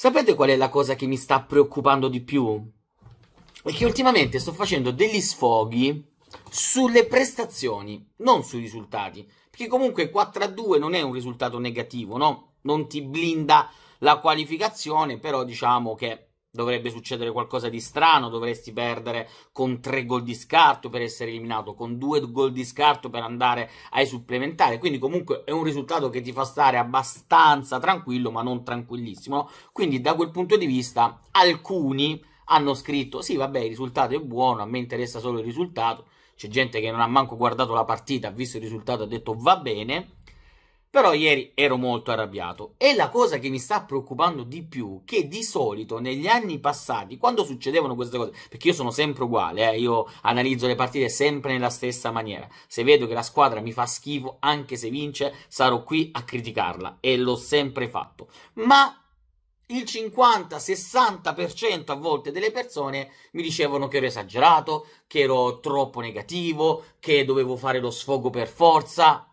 Sapete qual è la cosa che mi sta preoccupando di più? È che ultimamente sto facendo degli sfoghi sulle prestazioni, non sui risultati. Perché comunque 4 a 2 non è un risultato negativo, no? Non ti blinda la qualificazione, però diciamo che dovrebbe succedere qualcosa di strano, dovresti perdere con tre gol di scarto per essere eliminato, con due gol di scarto per andare ai supplementari, quindi comunque è un risultato che ti fa stare abbastanza tranquillo, ma non tranquillissimo. Quindi da quel punto di vista alcuni hanno scritto "Sì, vabbè, il risultato è buono, a me interessa solo il risultato". C'è gente che non ha manco guardato la partita, ha visto il risultato e ha detto "Va bene". Però ieri ero molto arrabbiato e la cosa che mi sta preoccupando di più è che di solito negli anni passati, quando succedevano queste cose, perché io sono sempre uguale, eh, io analizzo le partite sempre nella stessa maniera. Se vedo che la squadra mi fa schifo, anche se vince, sarò qui a criticarla e l'ho sempre fatto. Ma il 50-60% a volte delle persone mi dicevano che ero esagerato, che ero troppo negativo, che dovevo fare lo sfogo per forza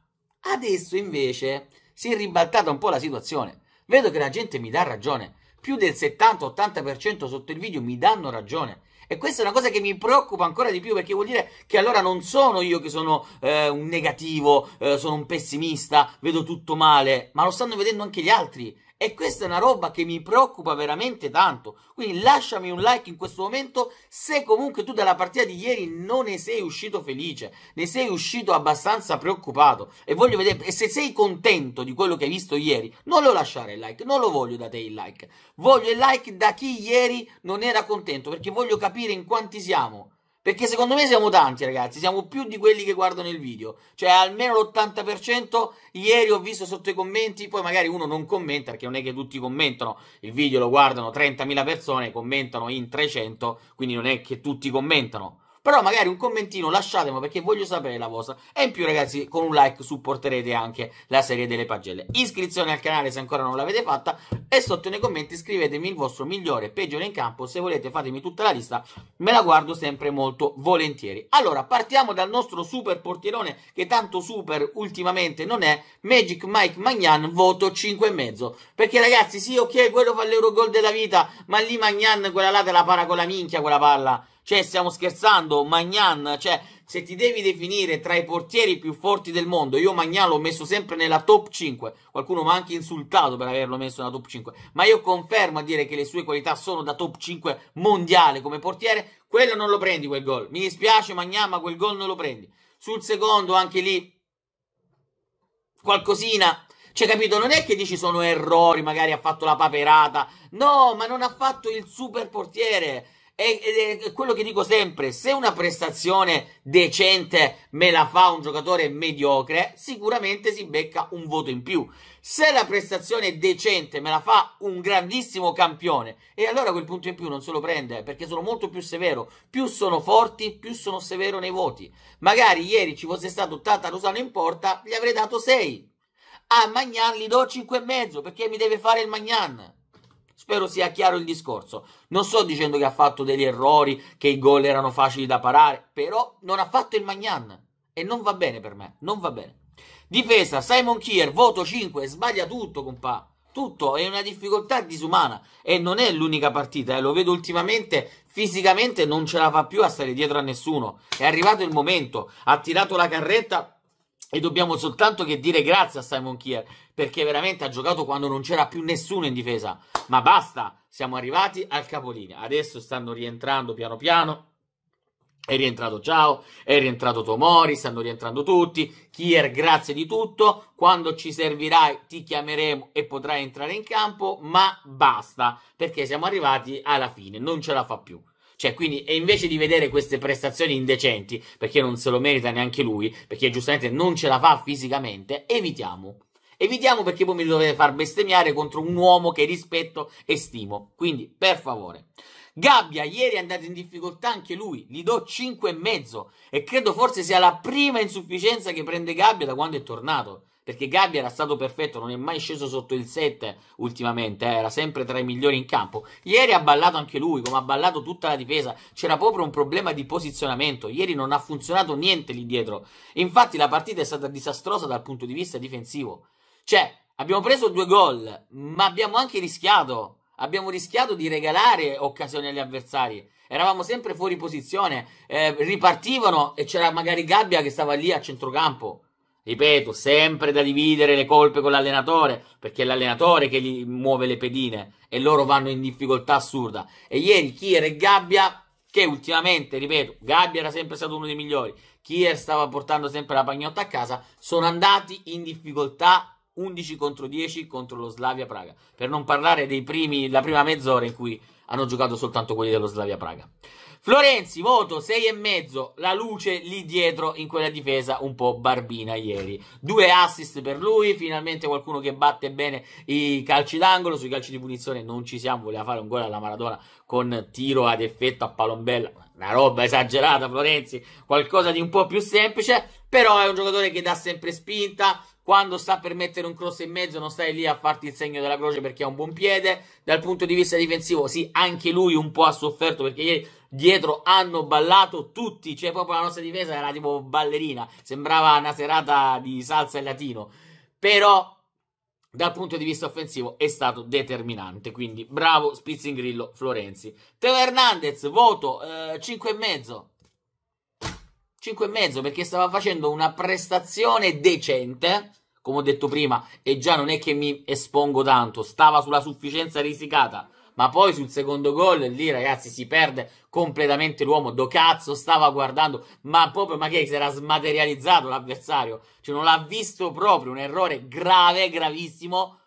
Adesso invece si è ribaltata un po' la situazione. Vedo che la gente mi dà ragione. Più del 70-80% sotto il video mi danno ragione. E questa è una cosa che mi preoccupa ancora di più perché vuol dire che allora non sono io che sono eh, un negativo, eh, sono un pessimista, vedo tutto male, ma lo stanno vedendo anche gli altri. E questa è una roba che mi preoccupa veramente tanto. Quindi lasciami un like in questo momento se comunque tu dalla partita di ieri non ne sei uscito felice, ne sei uscito abbastanza preoccupato. E voglio vedere, e se sei contento di quello che hai visto ieri, non lo lasciare il like, non lo voglio da te il like. Voglio il like da chi ieri non era contento, perché voglio capire in quanti siamo perché secondo me siamo tanti, ragazzi. Siamo più di quelli che guardano il video. Cioè, almeno l'80%. Ieri ho visto sotto i commenti. Poi magari uno non commenta, perché non è che tutti commentano. Il video lo guardano 30.000 persone, commentano in 300. Quindi non è che tutti commentano. Però magari un commentino lasciatelo perché voglio sapere la vostra. E in più, ragazzi, con un like supporterete anche la serie delle pagelle. Iscrizione al canale se ancora non l'avete fatta. E sotto nei commenti scrivetemi il vostro migliore peggiore in campo. Se volete, fatemi tutta la lista. Me la guardo sempre molto volentieri. Allora, partiamo dal nostro super portierone che tanto super ultimamente non è. Magic Mike Magnan, voto 5,5. Perché, ragazzi, sì, ok, quello fa l'euro gol della vita, ma lì Magnan quella là te la para con la minchia quella palla. Cioè, stiamo scherzando, Magnan, cioè, se ti devi definire tra i portieri più forti del mondo, io Magnan l'ho messo sempre nella top 5, qualcuno mi ha anche insultato per averlo messo nella top 5, ma io confermo a dire che le sue qualità sono da top 5 mondiale come portiere, quello non lo prendi quel gol, mi dispiace Magnan, ma quel gol non lo prendi. Sul secondo anche lì qualcosina cioè, capito? Non è che dici sono errori, magari ha fatto la paperata. No, ma non ha fatto il super portiere. E, è quello che dico sempre, se una prestazione decente me la fa un giocatore mediocre, sicuramente si becca un voto in più. Se la prestazione decente me la fa un grandissimo campione, e allora quel punto in più non se lo prende, perché sono molto più severo. Più sono forti, più sono severo nei voti. Magari ieri ci fosse stato Tata Rosano in porta, gli avrei dato 6. A Magnan gli do 5,5 perché mi deve fare il Magnan. Spero sia chiaro il discorso. Non sto dicendo che ha fatto degli errori, che i gol erano facili da parare, però non ha fatto il Magnan e non va bene per me, non va bene. Difesa, Simon Kier, voto 5, sbaglia tutto, compà. Tutto, è una difficoltà disumana e non è l'unica partita, eh. lo vedo ultimamente, fisicamente non ce la fa più a stare dietro a nessuno. È arrivato il momento, ha tirato la carretta e dobbiamo soltanto che dire grazie a Simon Kier, perché veramente ha giocato quando non c'era più nessuno in difesa. Ma basta, siamo arrivati al capolinea. Adesso stanno rientrando piano piano. È rientrato Ciao, è rientrato Tomori, stanno rientrando tutti. Kier, grazie di tutto. Quando ci servirai ti chiameremo e potrai entrare in campo, ma basta, perché siamo arrivati alla fine, non ce la fa più. Cioè, quindi, e invece di vedere queste prestazioni indecenti, perché non se lo merita neanche lui, perché giustamente non ce la fa fisicamente, evitiamo. Evitiamo perché poi mi dovete far bestemmiare contro un uomo che rispetto e stimo. Quindi, per favore. Gabbia ieri è andato in difficoltà anche lui, gli do 5,5 e credo forse sia la prima insufficienza che prende Gabbia da quando è tornato perché Gabbia era stato perfetto, non è mai sceso sotto il 7 ultimamente, eh, era sempre tra i migliori in campo. Ieri ha ballato anche lui, come ha ballato tutta la difesa, c'era proprio un problema di posizionamento, ieri non ha funzionato niente lì dietro. Infatti la partita è stata disastrosa dal punto di vista difensivo. Cioè, abbiamo preso due gol, ma abbiamo anche rischiato, abbiamo rischiato di regalare occasioni agli avversari. Eravamo sempre fuori posizione, eh, ripartivano e c'era magari Gabbia che stava lì a centrocampo Ripeto, sempre da dividere le colpe con l'allenatore, perché è l'allenatore che gli muove le pedine e loro vanno in difficoltà assurda. E ieri Kier e Gabbia, che ultimamente, ripeto, Gabbia era sempre stato uno dei migliori, Kier stava portando sempre la pagnotta a casa, sono andati in difficoltà 11 contro 10 contro lo Slavia Praga. Per non parlare dei primi, la prima mezz'ora in cui hanno giocato soltanto quelli dello Slavia Praga. Florenzi, voto 6,5. La luce lì dietro in quella difesa un po' barbina ieri. Due assist per lui, finalmente qualcuno che batte bene i calci d'angolo. Sui calci di punizione non ci siamo, voleva fare un gol alla Maradona con tiro ad effetto a palombella. Una roba esagerata, Florenzi, qualcosa di un po' più semplice. Però è un giocatore che dà sempre spinta, quando sta per mettere un cross in mezzo non stai lì a farti il segno della croce perché ha un buon piede, dal punto di vista difensivo sì, anche lui un po' ha sofferto perché ieri dietro hanno ballato tutti, cioè proprio la nostra difesa era tipo ballerina, sembrava una serata di salsa e latino, però dal punto di vista offensivo è stato determinante, quindi bravo Spizzingrillo Florenzi. Teo Hernandez, voto eh, 5,5 e mezzo perché stava facendo una prestazione decente, come ho detto prima, e già non è che mi espongo tanto, stava sulla sufficienza risicata, ma poi sul secondo gol lì ragazzi si perde completamente l'uomo, do cazzo stava guardando, ma proprio ma che si era smaterializzato l'avversario, cioè non l'ha visto proprio, un errore grave, gravissimo,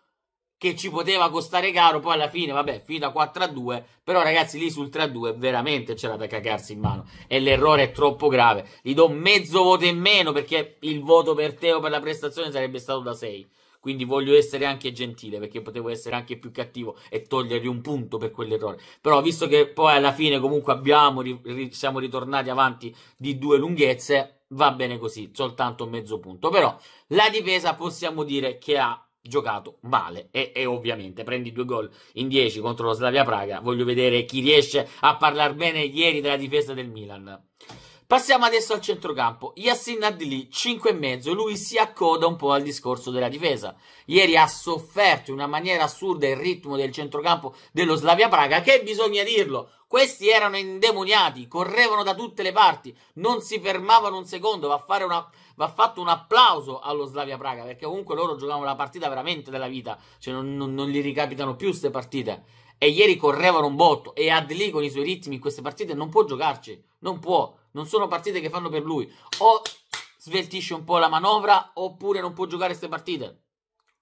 che ci poteva costare caro, poi alla fine, vabbè, finita 4 a 2, però ragazzi lì sul 3 a 2 veramente c'era da cagarsi in mano e l'errore è troppo grave. Gli do mezzo voto in meno perché il voto per Teo per la prestazione sarebbe stato da 6. Quindi voglio essere anche gentile perché potevo essere anche più cattivo e togliergli un punto per quell'errore. Però visto che poi alla fine comunque abbiamo, ri, siamo ritornati avanti di due lunghezze, va bene così, soltanto mezzo punto. Però la difesa possiamo dire che ha giocato male e, e, ovviamente prendi due gol in 10 contro lo Slavia Praga voglio vedere chi riesce a parlare bene ieri della difesa del Milan passiamo adesso al centrocampo Yassin Adli 5,5 lui si accoda un po' al discorso della difesa ieri ha sofferto in una maniera assurda il ritmo del centrocampo dello Slavia Praga che bisogna dirlo questi erano indemoniati correvano da tutte le parti non si fermavano un secondo va a fare una va fatto un applauso allo Slavia Praga, perché comunque loro giocavano la partita veramente della vita, cioè non, non, non gli ricapitano più queste partite. E ieri correvano un botto, e Adli con i suoi ritmi in queste partite non può giocarci, non può, non sono partite che fanno per lui. O sveltisce un po' la manovra, oppure non può giocare queste partite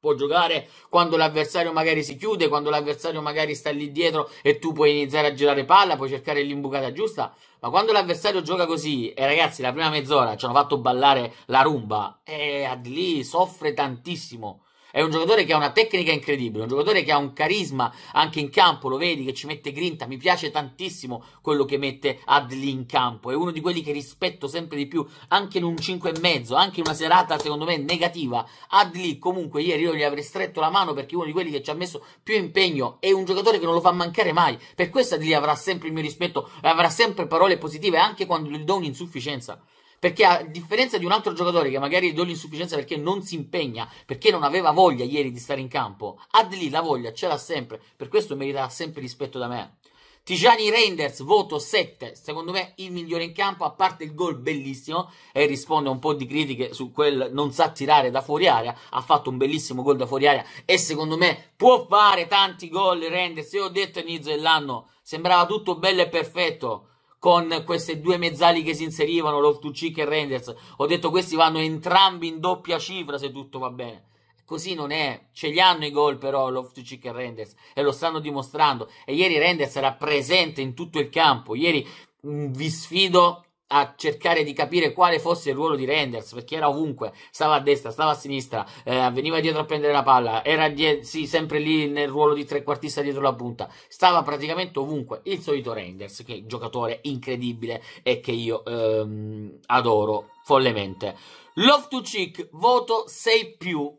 può giocare quando l'avversario magari si chiude, quando l'avversario magari sta lì dietro e tu puoi iniziare a girare palla, puoi cercare l'imbucata giusta. Ma quando l'avversario gioca così, e ragazzi, la prima mezz'ora ci hanno fatto ballare la rumba, e eh, Adli soffre tantissimo è un giocatore che ha una tecnica incredibile, un giocatore che ha un carisma anche in campo, lo vedi che ci mette grinta, mi piace tantissimo quello che mette Adli in campo, è uno di quelli che rispetto sempre di più, anche in un e mezzo, anche in una serata secondo me negativa. Adli comunque ieri io gli avrei stretto la mano perché è uno di quelli che ci ha messo più impegno, è un giocatore che non lo fa mancare mai, per questo Adli avrà sempre il mio rispetto, e avrà sempre parole positive anche quando gli do un'insufficienza. Perché a differenza di un altro giocatore che magari do l'insufficienza perché non si impegna, perché non aveva voglia ieri di stare in campo, Adli la voglia ce l'ha sempre, per questo merita sempre rispetto da me. Tijani Reinders, voto 7, secondo me il migliore in campo, a parte il gol bellissimo, e risponde a un po' di critiche su quel non sa tirare da fuori area, ha fatto un bellissimo gol da fuori area e secondo me può fare tanti gol Reinders, io ho detto all'inizio dell'anno, sembrava tutto bello e perfetto, con queste due mezzali che si inserivano, Loftucic e Renders. Ho detto questi vanno entrambi in doppia cifra se tutto va bene. Così non è. Ce li hanno i gol però Loftucic e Renders e lo stanno dimostrando. E ieri Renders era presente in tutto il campo. Ieri mm, vi sfido a cercare di capire quale fosse il ruolo di Renders perché era ovunque, stava a destra, stava a sinistra, eh, veniva dietro a prendere la palla, era sì, sempre lì nel ruolo di trequartista dietro la punta, stava praticamente ovunque. Il solito Renders, che è un giocatore incredibile e che io ehm, adoro follemente. Love to Chick, voto 6 più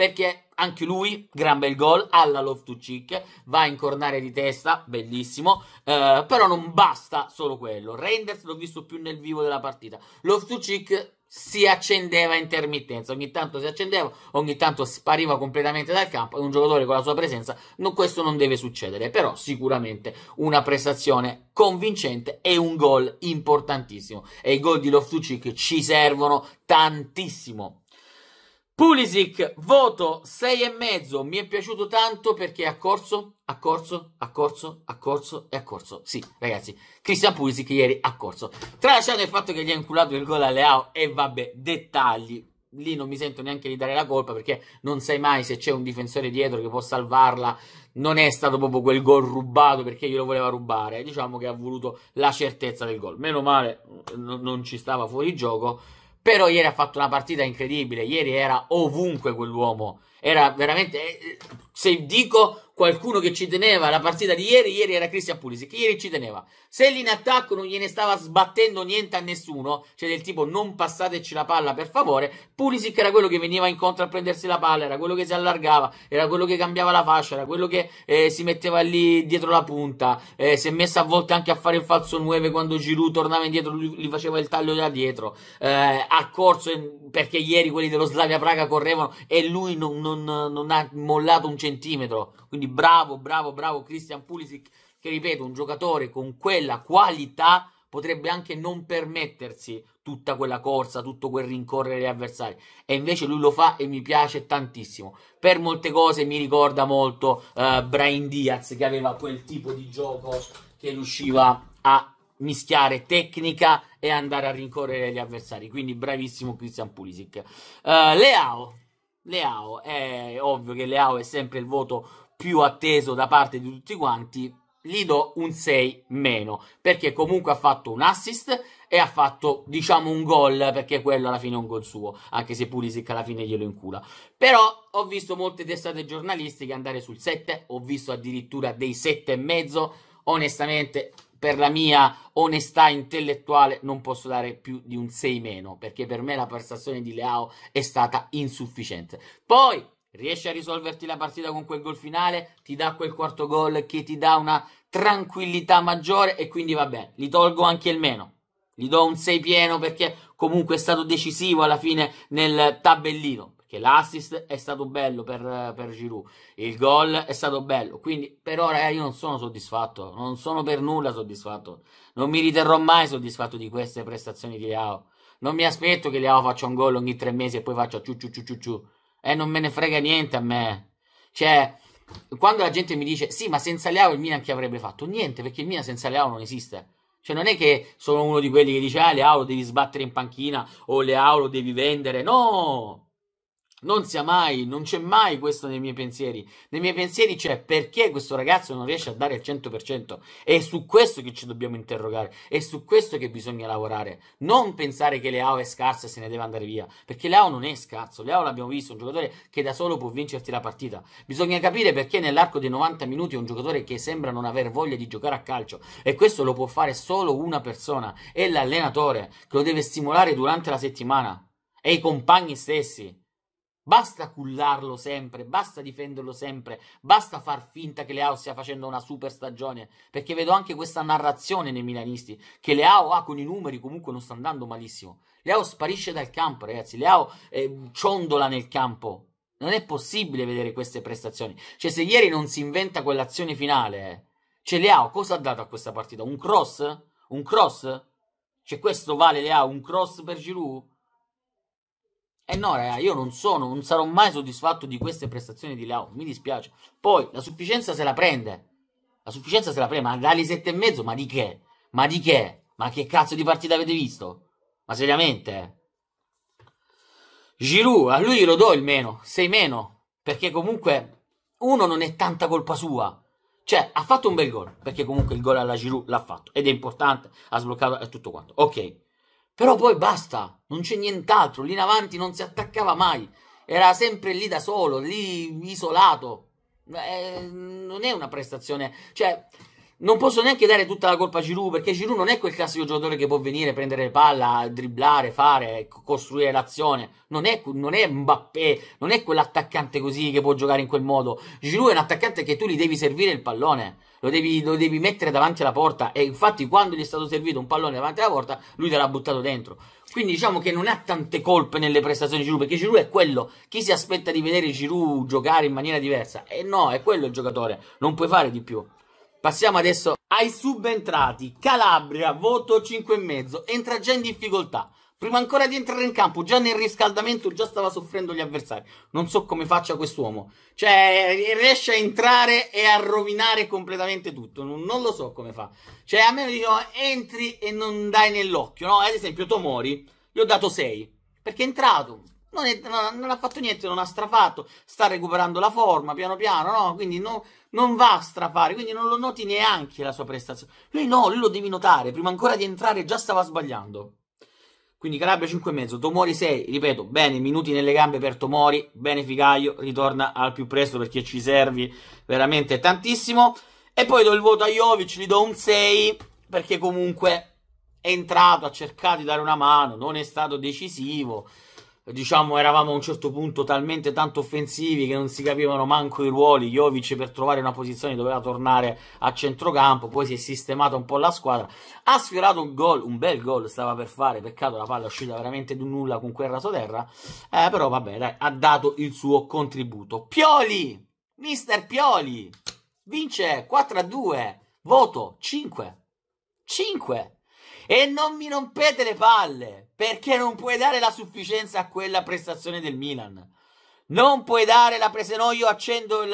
perché anche lui, gran bel gol, alla Love to Cheek, va a incornare di testa, bellissimo, eh, però non basta solo quello. Reinders l'ho visto più nel vivo della partita. Love to Cheek si accendeva a intermittenza, ogni tanto si accendeva, ogni tanto spariva completamente dal campo e un giocatore con la sua presenza, no, questo non deve succedere, però sicuramente una prestazione convincente e un gol importantissimo e i gol di cheek ci servono tantissimo Pulisic, voto 6 e mezzo, Mi è piaciuto tanto perché ha corso, ha corso, ha corso, ha corso e ha corso. Sì, ragazzi, Christian Pulisic ieri ha corso. Tralasciando il fatto che gli ha inculato il gol a Leao e vabbè, dettagli. Lì non mi sento neanche di dare la colpa perché non sai mai se c'è un difensore dietro che può salvarla. Non è stato proprio quel gol rubato perché glielo voleva rubare. Diciamo che ha voluto la certezza del gol. Meno male, non ci stava fuori gioco però ieri ha fatto una partita incredibile, ieri era ovunque quell'uomo, era veramente, eh, eh, se dico qualcuno che ci teneva la partita di ieri, ieri era Cristian Pulisic, ieri ci teneva. Se lì in attacco non gliene stava sbattendo niente a nessuno, cioè del tipo non passateci la palla per favore, Pulisic era quello che veniva incontro a prendersi la palla, era quello che si allargava, era quello che cambiava la fascia, era quello che eh, si metteva lì dietro la punta, eh, si è messo a volte anche a fare il falso 9 quando Giroud tornava indietro, lui, gli faceva il taglio da dietro, eh, ha corso perché ieri quelli dello Slavia Praga correvano e lui non, non, non ha mollato un centimetro, quindi bravo, bravo, bravo Christian Pulisic, che ripeto, un giocatore con quella qualità potrebbe anche non permettersi tutta quella corsa, tutto quel rincorrere gli avversari. E invece lui lo fa e mi piace tantissimo. Per molte cose mi ricorda molto uh, eh, Brian Diaz, che aveva quel tipo di gioco che riusciva a mischiare tecnica e andare a rincorrere gli avversari. Quindi bravissimo Christian Pulisic. Uh, Leao. Leao, è ovvio che Leao è sempre il voto più atteso da parte di tutti quanti, gli do un 6 meno, perché comunque ha fatto un assist e ha fatto, diciamo, un gol, perché quello alla fine è un gol suo, anche se Pulisic alla fine glielo incula. Però ho visto molte testate giornalistiche andare sul 7, ho visto addirittura dei e mezzo, onestamente per la mia onestà intellettuale non posso dare più di un 6 meno, perché per me la prestazione di Leao è stata insufficiente. Poi riesce a risolverti la partita con quel gol finale, ti dà quel quarto gol che ti dà una tranquillità maggiore e quindi vabbè, gli tolgo anche il meno. Gli do un 6 pieno perché comunque è stato decisivo alla fine nel tabellino. Perché l'assist è stato bello per, per Giroud, il gol è stato bello. Quindi per ora eh, io non sono soddisfatto, non sono per nulla soddisfatto. Non mi riterrò mai soddisfatto di queste prestazioni di Leao. Non mi aspetto che Leao faccia un gol ogni tre mesi e poi faccia ciu ciu ciu ciu ciu. Eh, non me ne frega niente a me. Cioè, quando la gente mi dice, sì, ma senza Leao il Milan che avrebbe fatto? Niente, perché il Milan senza Leao non esiste. Cioè, non è che sono uno di quelli che dice, ah, Leao lo devi sbattere in panchina o Leao lo devi vendere. No! Non sia mai, non c'è mai questo nei miei pensieri. Nei miei pensieri c'è perché questo ragazzo non riesce a dare il 100%. È su questo che ci dobbiamo interrogare, è su questo che bisogna lavorare. Non pensare che Leao è scarso e se ne deve andare via, perché Leao non è scarso. Leao l'abbiamo visto, un giocatore che da solo può vincerti la partita. Bisogna capire perché nell'arco dei 90 minuti è un giocatore che sembra non aver voglia di giocare a calcio e questo lo può fare solo una persona, è l'allenatore che lo deve stimolare durante la settimana e i compagni stessi Basta cullarlo sempre, basta difenderlo sempre, basta far finta che Leao stia facendo una super stagione, perché vedo anche questa narrazione nei milanisti, che Leao ha con i numeri comunque non sta andando malissimo. Leao sparisce dal campo, ragazzi, Leao eh, ciondola nel campo. Non è possibile vedere queste prestazioni. Cioè, se ieri non si inventa quell'azione finale, eh, cioè Leao cosa ha dato a questa partita? Un cross? Un cross? Cioè, questo vale Leao? Un cross per Giroud? Eh no, raga, io non sono, non sarò mai soddisfatto di queste prestazioni di Leao, mi dispiace. Poi, la sufficienza se la prende. La sufficienza se la prende, ma dagli sette e mezzo, ma di che? Ma di che? Ma che cazzo di partita avete visto? Ma seriamente? Giroud, a lui glielo do il meno, 6 meno, perché comunque uno non è tanta colpa sua. Cioè, ha fatto un bel gol, perché comunque il gol alla Giroud l'ha fatto, ed è importante, ha sbloccato e tutto quanto. Ok. Però poi basta, non c'è nient'altro, lì in avanti non si attaccava mai, era sempre lì da solo, lì isolato. Eh, non è una prestazione, cioè non posso neanche dare tutta la colpa a Giroud perché Giroud non è quel classico giocatore che può venire, prendere palla, dribblare, fare, costruire l'azione. Non è, non è Mbappé, non è quell'attaccante così che può giocare in quel modo. Giroud è un attaccante che tu gli devi servire il pallone lo devi, lo devi mettere davanti alla porta e infatti quando gli è stato servito un pallone davanti alla porta lui te l'ha buttato dentro. Quindi diciamo che non ha tante colpe nelle prestazioni di Giroud, perché Giroud è quello, chi si aspetta di vedere Giroud giocare in maniera diversa? E no, è quello il giocatore, non puoi fare di più. Passiamo adesso ai subentrati. Calabria, voto 5,5, entra già in difficoltà. Prima ancora di entrare in campo, già nel riscaldamento, già stava soffrendo gli avversari. Non so come faccia quest'uomo. Cioè, riesce a entrare e a rovinare completamente tutto. Non, non lo so come fa. Cioè, a me mi dicono, entri e non dai nell'occhio, no? Ad esempio, Tomori, gli ho dato 6. Perché è entrato. Non, è, non, non, ha fatto niente, non ha strafatto. Sta recuperando la forma, piano piano, no? Quindi no, non va a strafare. Quindi non lo noti neanche la sua prestazione. Lui no, lui lo devi notare. Prima ancora di entrare già stava sbagliando. Quindi Calabria 5,5, Tomori 6, ripeto, bene, minuti nelle gambe per Tomori, bene Figaio, ritorna al più presto perché ci servi veramente tantissimo. E poi do il voto a Jovic, gli do un 6, perché comunque è entrato, ha cercato di dare una mano, non è stato decisivo diciamo, eravamo a un certo punto talmente tanto offensivi che non si capivano manco i ruoli. Jovic per trovare una posizione doveva tornare a centrocampo, poi si è sistemata un po' la squadra. Ha sfiorato un gol, un bel gol stava per fare, peccato la palla è uscita veramente di nulla con quel raso terra, eh, però vabbè, dai, ha dato il suo contributo. Pioli, mister Pioli, vince 4 a 2, voto 5, 5. E non mi rompete le palle, perché non puoi dare la sufficienza a quella prestazione del Milan. Non puoi dare la presa, no, io accendo il,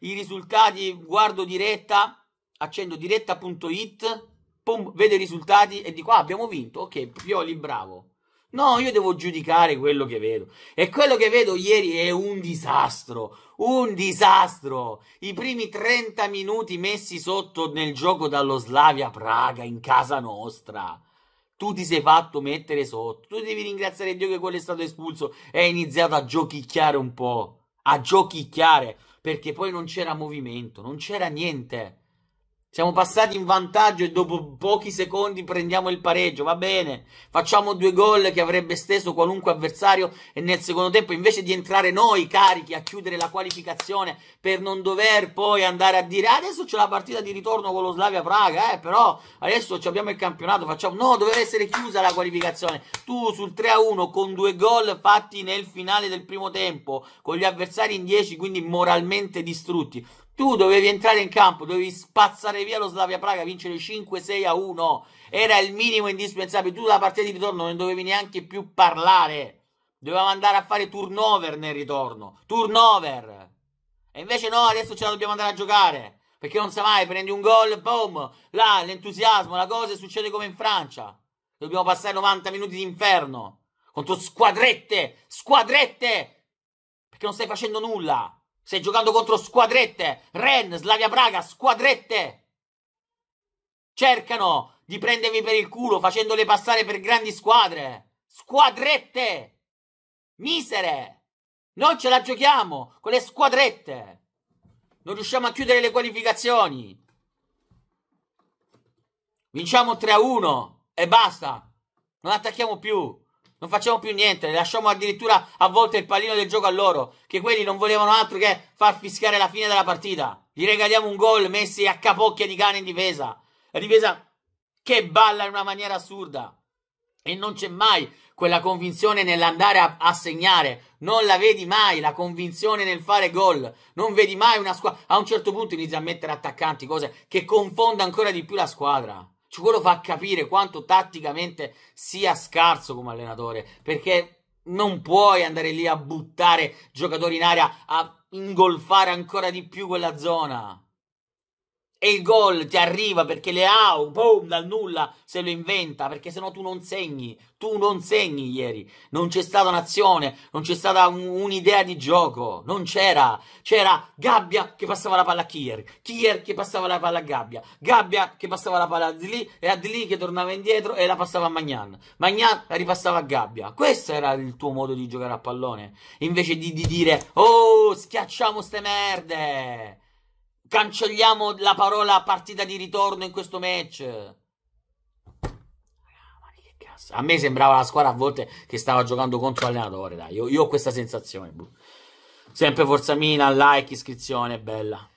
i risultati, guardo diretta, accendo diretta.it, pum, vedo i risultati e dico, ah, abbiamo vinto, ok, Pioli bravo. No, io devo giudicare quello che vedo. E quello che vedo ieri è un disastro. Un disastro. I primi 30 minuti messi sotto nel gioco dallo Slavia Praga in casa nostra. Tu ti sei fatto mettere sotto. Tu devi ringraziare Dio che quello è stato espulso e hai iniziato a giochicchiare un po'. A giochicchiare. Perché poi non c'era movimento, non c'era niente. Siamo passati in vantaggio e dopo pochi secondi prendiamo il pareggio, va bene. Facciamo due gol che avrebbe steso qualunque avversario e nel secondo tempo invece di entrare noi carichi a chiudere la qualificazione per non dover poi andare a dire ah, adesso c'è la partita di ritorno con lo Slavia Praga, eh, però adesso abbiamo il campionato, facciamo... No, doveva essere chiusa la qualificazione. Tu sul 3-1 con due gol fatti nel finale del primo tempo, con gli avversari in 10, quindi moralmente distrutti tu dovevi entrare in campo, dovevi spazzare via lo Slavia Praga, vincere 5-6 a 1, era il minimo indispensabile. Tu la partita di ritorno non dovevi neanche più parlare. Dovevamo andare a fare turnover nel ritorno. Turnover. E invece no, adesso ce la dobbiamo andare a giocare. Perché non sa mai, prendi un gol, boom, là, l'entusiasmo, la cosa succede come in Francia. Dobbiamo passare 90 minuti d'inferno, Contro squadrette, squadrette! Perché non stai facendo nulla. Stai giocando contro squadrette. Ren, Slavia Praga, squadrette. Cercano di prendervi per il culo facendole passare per grandi squadre. Squadrette. Misere. Non ce la giochiamo con le squadrette. Non riusciamo a chiudere le qualificazioni. Vinciamo 3 a 1 e basta. Non attacchiamo più. Non facciamo più niente, lasciamo addirittura a volte il pallino del gioco a loro, che quelli non volevano altro che far fischiare la fine della partita. Gli regaliamo un gol messi a capocchia di cane in difesa. La difesa che balla in una maniera assurda. E non c'è mai quella convinzione nell'andare a, a, segnare. Non la vedi mai la convinzione nel fare gol. Non vedi mai una squadra. A un certo punto inizia a mettere attaccanti, cose che confonda ancora di più la squadra quello fa capire quanto tatticamente sia scarso come allenatore, perché non puoi andare lì a buttare giocatori in aria, a ingolfare ancora di più quella zona e il gol ti arriva perché Leao, boom, dal nulla se lo inventa, perché sennò tu non segni, tu non segni ieri, non c'è stata un'azione, non c'è stata un, un'idea di gioco, non c'era, c'era Gabbia che passava la palla a Kier, Kier che passava la palla a Gabbia, Gabbia che passava la palla a Adli e a Adli che tornava indietro e la passava a Magnan, Magnan la ripassava a Gabbia, questo era il tuo modo di giocare a pallone, invece di, di dire, oh, schiacciamo ste merde! cancelliamo la parola partita di ritorno in questo match. A me sembrava la squadra a volte che stava giocando contro l'allenatore, dai. Io, io ho questa sensazione. Boh. Sempre forza Mina, like, iscrizione, bella.